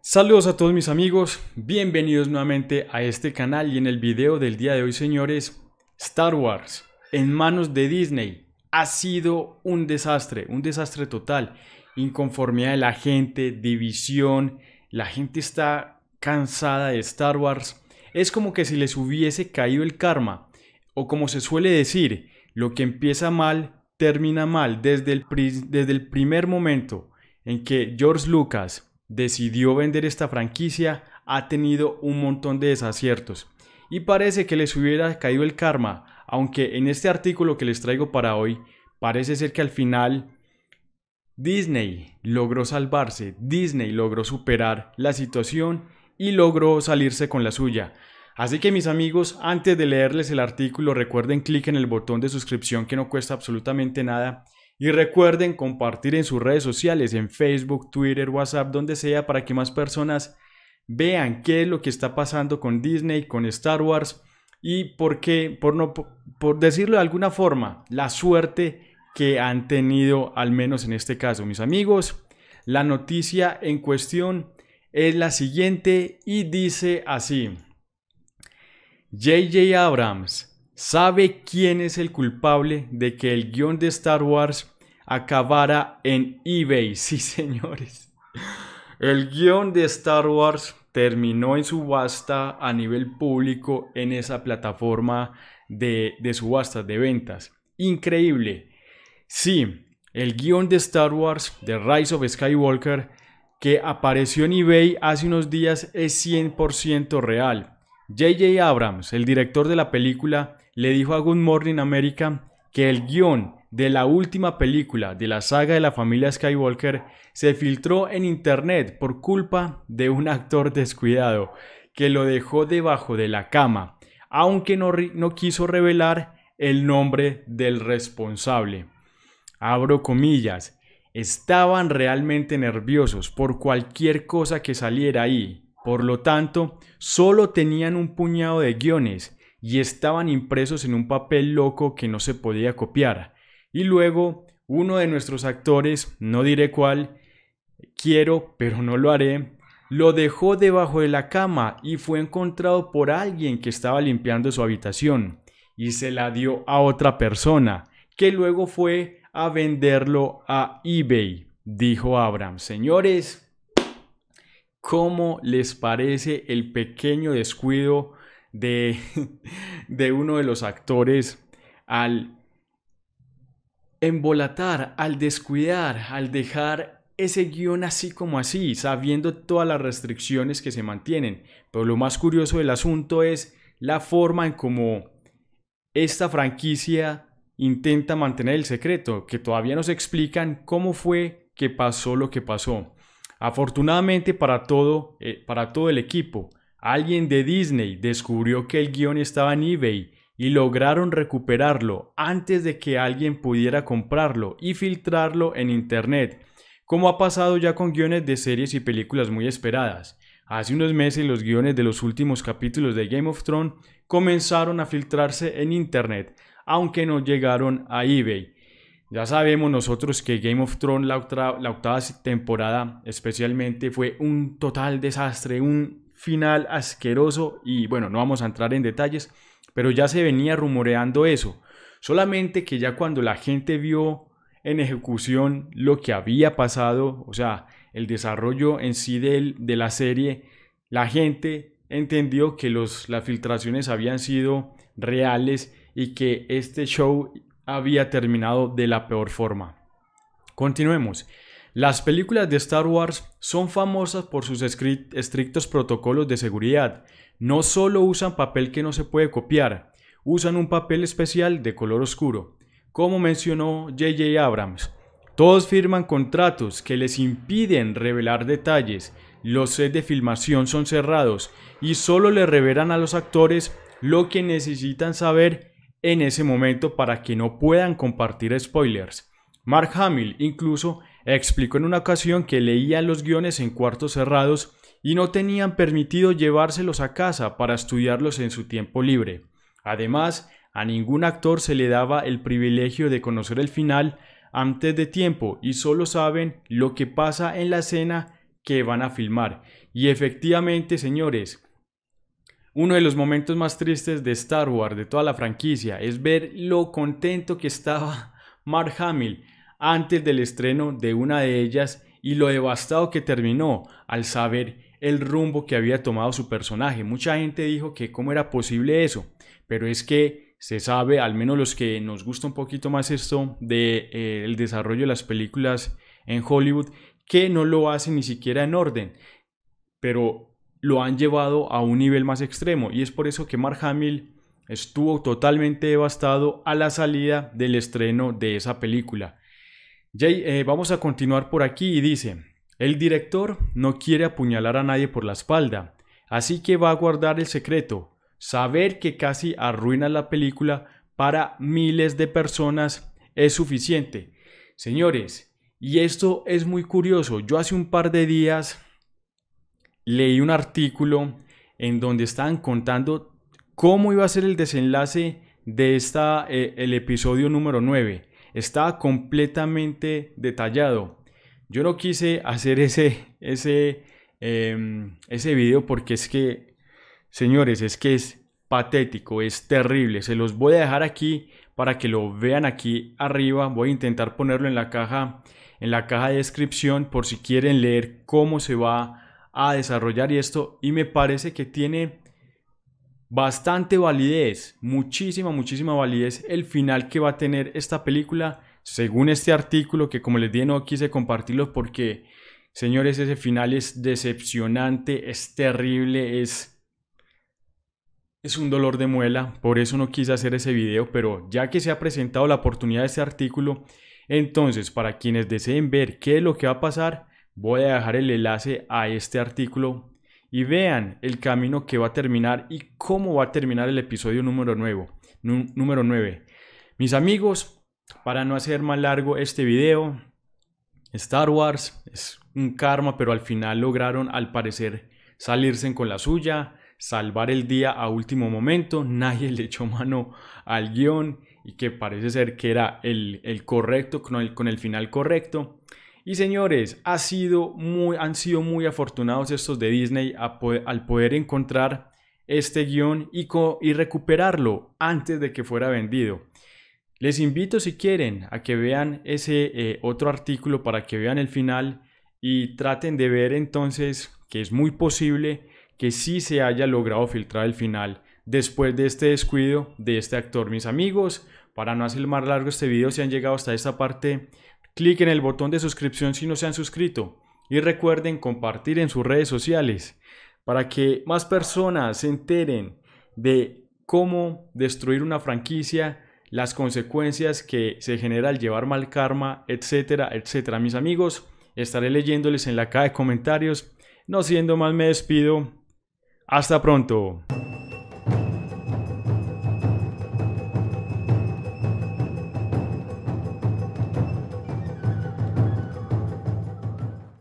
Saludos a todos mis amigos, bienvenidos nuevamente a este canal y en el video del día de hoy señores, Star Wars en manos de Disney ha sido un desastre, un desastre total, inconformidad de la gente, división, la gente está cansada de Star Wars, es como que si les hubiese caído el karma, o como se suele decir, lo que empieza mal termina mal desde el, desde el primer momento en que George Lucas decidió vender esta franquicia ha tenido un montón de desaciertos y parece que les hubiera caído el karma, aunque en este artículo que les traigo para hoy parece ser que al final Disney logró salvarse, Disney logró superar la situación y logró salirse con la suya. Así que mis amigos, antes de leerles el artículo, recuerden clic en el botón de suscripción que no cuesta absolutamente nada y recuerden compartir en sus redes sociales, en Facebook, Twitter, WhatsApp, donde sea, para que más personas vean qué es lo que está pasando con Disney, con Star Wars y por qué, por, no, por decirlo de alguna forma, la suerte que han tenido, al menos en este caso, mis amigos. La noticia en cuestión es la siguiente y dice así. JJ Abrams ¿Sabe quién es el culpable de que el guión de Star Wars acabara en eBay? Sí, señores. El guión de Star Wars terminó en subasta a nivel público en esa plataforma de, de subastas, de ventas. Increíble. Sí, el guión de Star Wars, The Rise of Skywalker, que apareció en eBay hace unos días, es 100% real. JJ Abrams, el director de la película, le dijo a Good Morning America que el guión de la última película de la saga de la familia Skywalker se filtró en internet por culpa de un actor descuidado que lo dejó debajo de la cama, aunque no, no quiso revelar el nombre del responsable. Abro comillas, estaban realmente nerviosos por cualquier cosa que saliera ahí, por lo tanto, solo tenían un puñado de guiones y estaban impresos en un papel loco que no se podía copiar. Y luego, uno de nuestros actores, no diré cuál, quiero, pero no lo haré, lo dejó debajo de la cama y fue encontrado por alguien que estaba limpiando su habitación y se la dio a otra persona, que luego fue a venderlo a eBay, dijo Abraham. Señores, ¿cómo les parece el pequeño descuido de, uno de los actores al embolatar, al descuidar, al dejar ese guión así como así, sabiendo todas las restricciones que se mantienen. Pero lo más curioso del asunto es la forma en cómo esta franquicia intenta mantener el secreto, que todavía no nos explican cómo fue que pasó lo que pasó. Afortunadamente para todo, eh, para todo el equipo, Alguien de Disney descubrió que el guión estaba en eBay y lograron recuperarlo antes de que alguien pudiera comprarlo y filtrarlo en Internet, como ha pasado ya con guiones de series y películas muy esperadas. Hace unos meses los guiones de los últimos capítulos de Game of Thrones comenzaron a filtrarse en Internet, aunque no llegaron a eBay. Ya sabemos nosotros que Game of Thrones, la, la octava temporada especialmente, fue un total desastre, un final asqueroso y bueno, no vamos a entrar en detalles, pero ya se venía rumoreando eso. Solamente que ya cuando la gente vio en ejecución lo que había pasado, o sea, el desarrollo en sí de, la serie, la gente entendió que los, las filtraciones habían sido reales y que este show había terminado de la peor forma. Continuemos. Las películas de Star Wars son famosas por sus estrictos protocolos de seguridad. No solo usan papel que no se puede copiar, usan un papel especial de color oscuro. Como mencionó JJ Abrams, todos firman contratos que les impiden revelar detalles, los sets de filmación son cerrados y solo le revelan a los actores lo que necesitan saber en ese momento para que no puedan compartir spoilers. Mark Hamill incluso explicó en una ocasión que leían los guiones en cuartos cerrados y no tenían permitido llevárselos a casa para estudiarlos en su tiempo libre. Además, a ningún actor se le daba el privilegio de conocer el final antes de tiempo y solo saben lo que pasa en la escena que van a filmar. Y efectivamente, señores, uno de los momentos más tristes de Star Wars, de toda la franquicia, es ver lo contento que estaba Mark Hamill antes del estreno de una de ellas y lo devastado que terminó al saber el rumbo que había tomado su personaje. Mucha gente dijo que cómo era posible eso, pero es que se sabe, al menos los que nos gusta un poquito más esto de eh, desarrollo de las películas en Hollywood, que no lo hacen ni siquiera en orden, pero lo han llevado a un nivel más extremo y es por eso que Mark Hamill estuvo totalmente devastado a la salida del estreno de esa película. Eh, vamos a continuar por aquí y dice, el director no quiere apuñalar a nadie por la espalda, así que va a guardar el secreto, saber que casi arruina la película para miles de personas es suficiente. Señores, y esto es muy curioso, yo hace un par de días leí un artículo en donde estaban contando cómo iba a ser el desenlace de esta, eh, el episodio número 9. Está completamente detallado. Yo no quise hacer ese, ese, em, ese video porque es que, señores, es que es patético, es terrible. Se los voy a dejar aquí para que lo vean aquí arriba. Voy a intentar ponerlo en la caja, en la caja de descripción por si quieren leer cómo se va a desarrollar esto. Y me parece que tiene bastante validez, muchísima, muchísima validez el final que va a tener esta película, según este artículo que como les dije no quise compartirlo porque, señores, ese final es decepcionante, es terrible, es... Es un dolor de muela, por eso no quise hacer ese video, pero ya que se ha presentado la oportunidad de este artículo, entonces para quienes deseen ver qué es lo que va a pasar, voy a dejar el enlace a este artículo y vean el camino que va a terminar y cómo va a terminar el episodio número 9. Número Mis amigos, para no hacer más largo este video, Star Wars es un karma, pero al final lograron al parecer salirse con la suya, salvar el día a último momento, nadie le echó mano al guión y que parece ser que era el, correcto, con el final correcto. Y señores, ha sido muy, han sido muy afortunados estos de Disney al poder encontrar este guión y, recuperarlo antes de que fuera vendido. Les invito si quieren a que vean ese eh, otro artículo para que vean el final y traten de ver entonces que es muy posible que sí se haya logrado filtrar el final después de este descuido de este actor. Mis amigos, para no hacer más largo este video, si han llegado hasta esta parte Clic en el botón de suscripción si no se han suscrito y recuerden compartir en sus redes sociales para que más personas se enteren de cómo destruir una franquicia, las consecuencias que se genera al llevar mal karma, etcétera, etcétera. Mis amigos, estaré leyéndoles en la caja de comentarios. No siendo más, me despido. Hasta pronto.